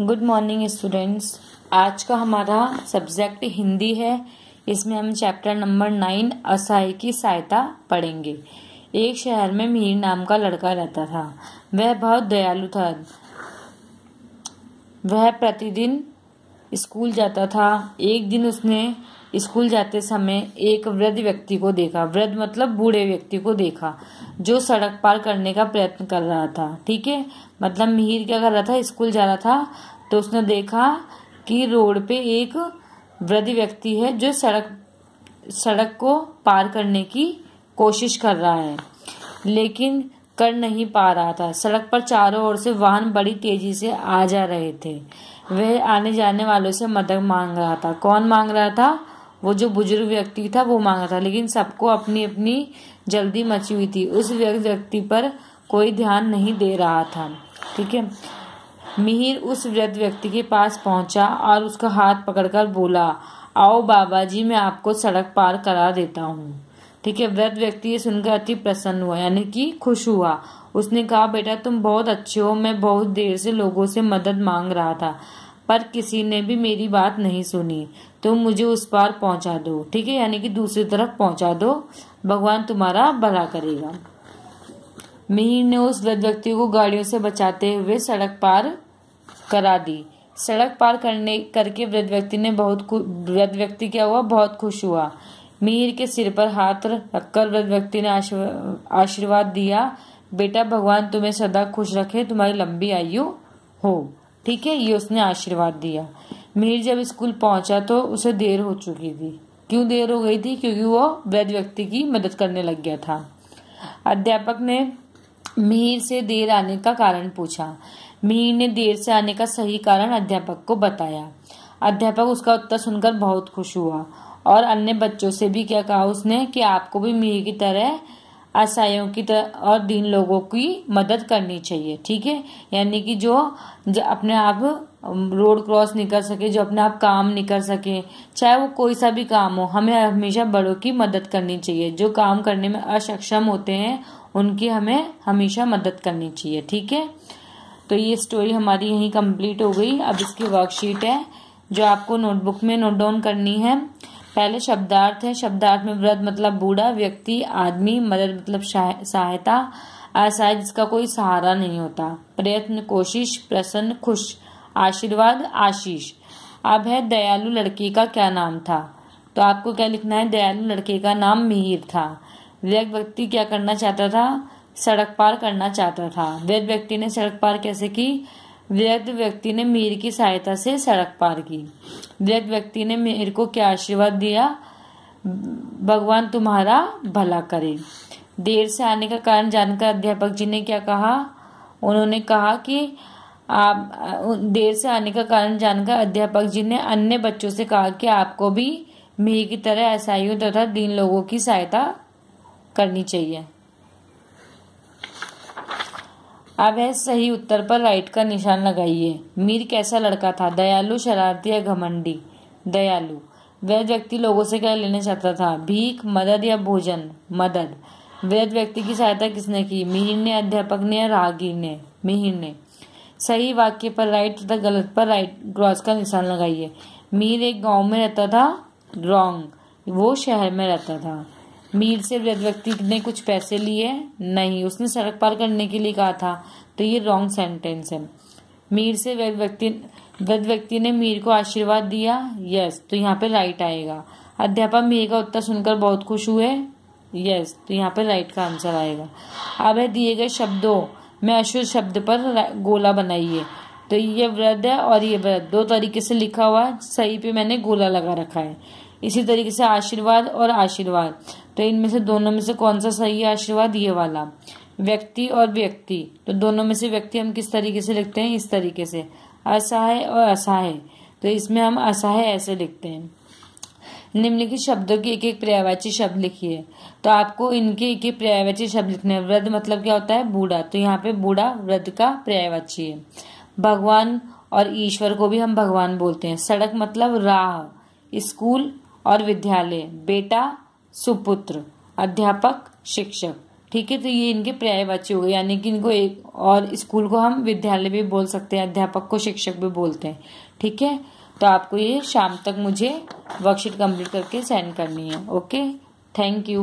good morning students आज का हमारा सब्जेक्ट हिंदी है इसमें हम चैप्टर नंबर नाइन असहाय की सहायता पढ़ेंगे एक शहर में मीर नाम का लड़का रहता था वह बहुत दयालु था वह प्रतिदिन स्कूल जाता था एक दिन उसने स्कूल जाते समय एक वृद्ध व्यक्ति को देखा वृद्ध मतलब बूढ़े व्यक्ति को देखा जो सड़क पार करने का प्रयत्न कर रहा था ठीक है मतलब मिहिर क्या कर रहा था स्कूल जा रहा था तो उसने देखा कि रोड पे एक वृद्ध व्यक्ति है जो सड़क सड़क को पार करने की कोशिश कर रहा है लेकिन कर नहीं पा रहा था सड़क पर चारों ओर से वाहन बड़ी तेजी से आ जा रहे थे वह आने जाने वालों से मदद मांग रहा था कौन मांग रहा था वो जो बुजुर्ग व्यक्ति था वो मांगा था लेकिन सबको अपनी अपनी जल्दी मची हुई थी उस व्यक्ति पर कोई ध्यान नहीं दे रहा था ठीक है मिहिर उस वृद्ध व्यक्ति के पास पहुंचा और उसका हाथ पकड़कर बोला आओ बाबा जी मैं आपको सड़क पार करा देता हूँ ठीक है वृद्ध व्यक्ति ये सुनकर अति प्रसन्न हुआ यानी कि खुश हुआ उसने कहा बेटा तुम बहुत अच्छे हो मैं बहुत देर से लोगों से मदद मांग रहा था पर किसी ने भी मेरी बात नहीं सुनी तुम तो मुझे उस पार पहुंचा दो ठीक है यानी कि दूसरी तरफ पहुंचा दो भगवान तुम्हारा भला करेगा मिहिर ने उस वृद्ध व्यक्ति को गाड़ियों से बचाते हुए सड़क पार करा दी सड़क पार करने करके वृद्ध व्यक्ति ने बहुत वृद्ध व्यक्ति क्या हुआ बहुत खुश हुआ मिहिर के सिर पर हाथ रखकर वृद्ध व्यक्ति ने आशीर्वाद दिया बेटा भगवान तुम्हें सदा खुश रखे तुम्हारी लंबी आयु हो ठीक है ये उसने आशीर्वाद दिया मीर जब स्कूल पहुंचा तो उसे देर हो चुकी थी क्यों देर हो गई थी क्योंकि वो वैध व्यक्ति की मदद करने लग गया था अध्यापक ने मीर से देर आने का कारण पूछा मीर ने देर से आने का सही कारण अध्यापक को बताया अध्यापक उसका उत्तर सुनकर बहुत खुश हुआ और अन्य बच्चों से भी क्या कहा उसने कि आपको भी मीर की तरह असहायों की तरह और दीन लोगों की मदद करनी चाहिए ठीक है यानी कि जो, जो अपने आप रोड क्रॉस नहीं कर सके जो अपने आप काम नहीं कर सके चाहे वो कोई सा भी काम हो हमें हमेशा बड़ों की मदद करनी चाहिए जो काम करने में असक्षम होते हैं उनकी हमें हमेशा मदद करनी चाहिए ठीक है तो ये स्टोरी हमारी यहीं कंप्लीट हो गई अब इसकी वर्कशीट है जो आपको नोटबुक में नोट डाउन करनी है पहले शब्दार्थ है शब्दार्थ में वृद्ध मतलब बूढ़ा व्यक्ति आदमी मदद मतलब सहायता असहाय जिसका कोई सहारा नहीं होता प्रयत्न कोशिश प्रसन्न खुश आशीर्वाद आशीष अब है दयालु लड़के का क्या नाम था तो आपको क्या लिखना है दयालु लड़के का नाम मिहिर था वृद्ध व्यक्ति क्या करना चाहता था सड़क पार करना चाहता था वृद्ध व्यक्ति ने सड़क पार कैसे की वृद्ध व्यक्ति ने मीर की सहायता से सड़क पार की वृद्ध व्यक्ति ने मीर को क्या आशीर्वाद दिया भगवान तुम्हारा भला करे देर से आने का कारण जानकर अध्यापक जी ने क्या कहा उन्होंने कहा कि आप देर से आने का कारण जानकर अध्यापक जी ने अन्य बच्चों से कहा कि आपको भी मीर की तरह ऐसा तथा दीन लोगों की सहायता करनी चाहिए अब है सही उत्तर पर राइट का निशान लगाइए मीर कैसा लड़का था दयालु शरारती या घमंडी दयालु वह व्यक्ति लोगों से क्या लेना चाहता था भीख मदद या भोजन मदद वृद्ध व्यक्ति की सहायता किसने की मिहिर ने अध्यापक ने या राहगीर ने मिहिर ने सही वाक्य पर राइट तथा गलत पर राइट क्रॉस का निशान लगाइए मीर एक गांव में रहता था रॉन्ग वो शहर में रहता था मीर से वृद्ध व्यक्ति ने कुछ पैसे लिए नहीं उसने सड़क पार करने के लिए कहा था तो ये रॉन्ग सेंटेंस है मीर से वृद्ध व्यक्ति वृद्ध व्यक्ति ने मीर को आशीर्वाद दिया यस तो यहाँ पे राइट आएगा अध्यापक मीर का उत्तर सुनकर बहुत खुश हुए यस तो यहाँ पे राइट का आंसर आएगा अब है दिए गए शब्दों में अशुद्ध शब्द पर गोला बनाइए तो ये वृद्ध है और ये वृद्ध दो तरीके से लिखा हुआ है सही पे मैंने गोला लगा रखा है इसी तरीके से आशीर्वाद और आशीर्वाद तो इनमें से दोनों में से कौन सा सही है आशीर्वाद ये वाला व्यक्ति और व्यक्ति तो दोनों में से व्यक्ति हम किस तरीके से लिखते हैं इस तरीके से असहाय और असहाय तो इसमें हम असहाय ऐसे लिखते हैं निम्नलिखित शब्दों के एक एक पर्यायवाची शब्द लिखिए तो आपको इनके एक एक पर्यायवाची शब्द लिखने हैं वृद्ध मतलब क्या होता है बूढ़ा तो यहाँ पे बूढ़ा वृद्ध का पर्यायवाची है भगवान और ईश्वर को भी हम भगवान बोलते हैं सड़क मतलब राह स्कूल और विद्यालय बेटा सुपुत्र अध्यापक शिक्षक ठीक है तो ये इनके पर्यायवाची हो गए यानी कि इनको एक और स्कूल को हम विद्यालय भी बोल सकते हैं अध्यापक को शिक्षक भी बोलते हैं ठीक है तो आपको ये शाम तक मुझे वर्कशीट कंप्लीट करके सेंड करनी है ओके थैंक यू